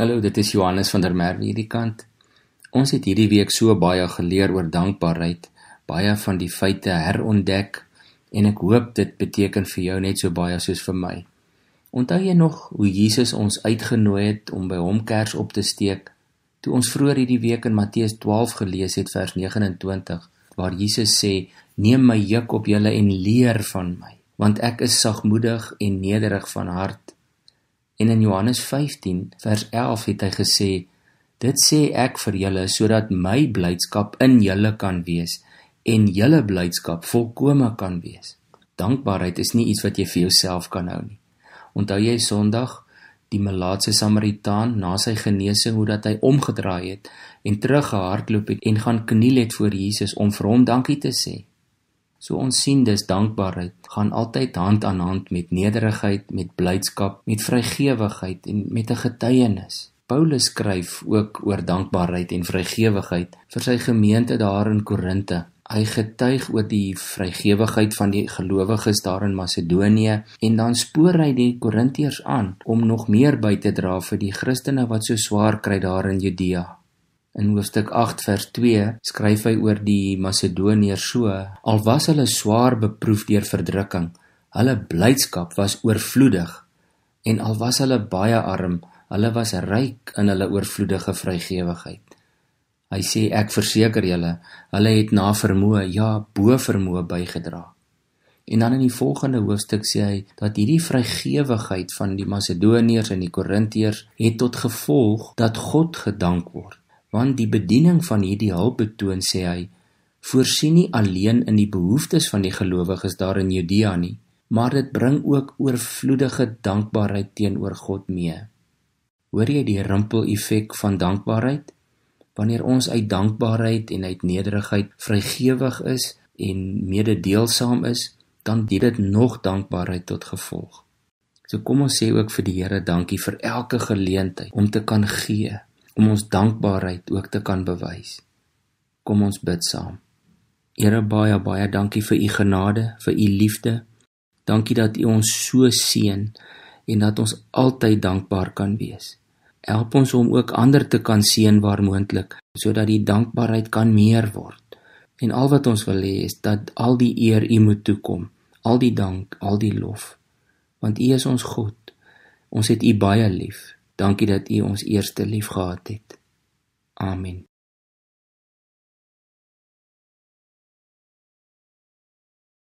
Hallo, dit is Johannes van der Merwe hierdie kant. Ons het hierdie week so baie geleer oor dankbaarheid, baie van die feite herontdek en ek hoop dit beteken vir jou net so baie soos vir my. Onthou jy nog hoe Jesus ons uitgenooi het om by hom kers op te steek? Toe ons vroeër hierdie week in Matteus 12 gelees het vers 29 waar Jesus sê: "Neem my juk op julle en leer van my, want ek is sagmoedig en nederig van hart." En in Johannes 15 vers 11 het hy gesê: "Dit sê ek vir julle sodat my blydskap in julle kan wees en julle blydskap volkome kan wees." Dankbaarheid is nie iets wat jy vir jouself kan hou nie. Onthou jy Sondag die malaatse Samaritaan na sy genesing hoe dat hy omgedraai het en teruggehardloop het en gaan kniel het voor Jesus om vir hom dankie te sê? So ons sien dus dankbaarheid gaan altyd hand aan hand met nederigheid, met blydskap, met vrygewigheid en met 'n getuienis. Paulus skryf ook oor dankbaarheid en vrygewigheid vir sy gemeente daar in Korinte. Hy getuig oor die vrygewigheid van die gelowiges daar in Macedonië en dan spoor hy die Korintiërs aan om nog meer by te dra vir die Christene wat so swaar kry daar in Judea. In hoofstuk 8 vers 2 skryf hy oor die Makedoniërs so: Al was hulle swaar beproef deur verdrukking, hulle blydskap was oorvloedig en al was hulle baie arm, hulle was ryk in hulle oorvloedige vrygewigheid. Hy sê ek verseker julle, hulle het na vermoë, ja, bo vermoë bygedra. En dan in die volgende hoofstuk sê hy dat hierdie vrygewigheid van die Makedoniërs en die Korintiërs het tot gevolg dat God gedank word want die bediening van hierdie hulp betoon sê hy voorsien nie alleen in die behoeftes van die gelowiges daar in Judea nie maar dit bring ook oorvloedige dankbaarheid teenoor God mee hoor jy die rimpel effek van dankbaarheid wanneer ons uit dankbaarheid en uit nederigheid vrygewig is en mededeelsaam is dan dien dit nog dankbaarheid tot gevolg so kom ons sê ook vir die Here dankie vir elke geleentheid om te kan gee om ons dankbaarheid ook te kan bewys. Kom ons bid saam. Here baie baie dankie vir u genade, vir u liefde. Dankie dat u ons so seën en dat ons altyd dankbaar kan wees. Help ons om ook ander te kan seën waar moontlik, sodat die dankbaarheid kan meer word. En al wat ons wil hê is dat al die eer u moet toekom, al die dank, al die lof, want u is ons God. Ons het u baie lief. Dankie dat U ons eerste lief gehad het. Amen.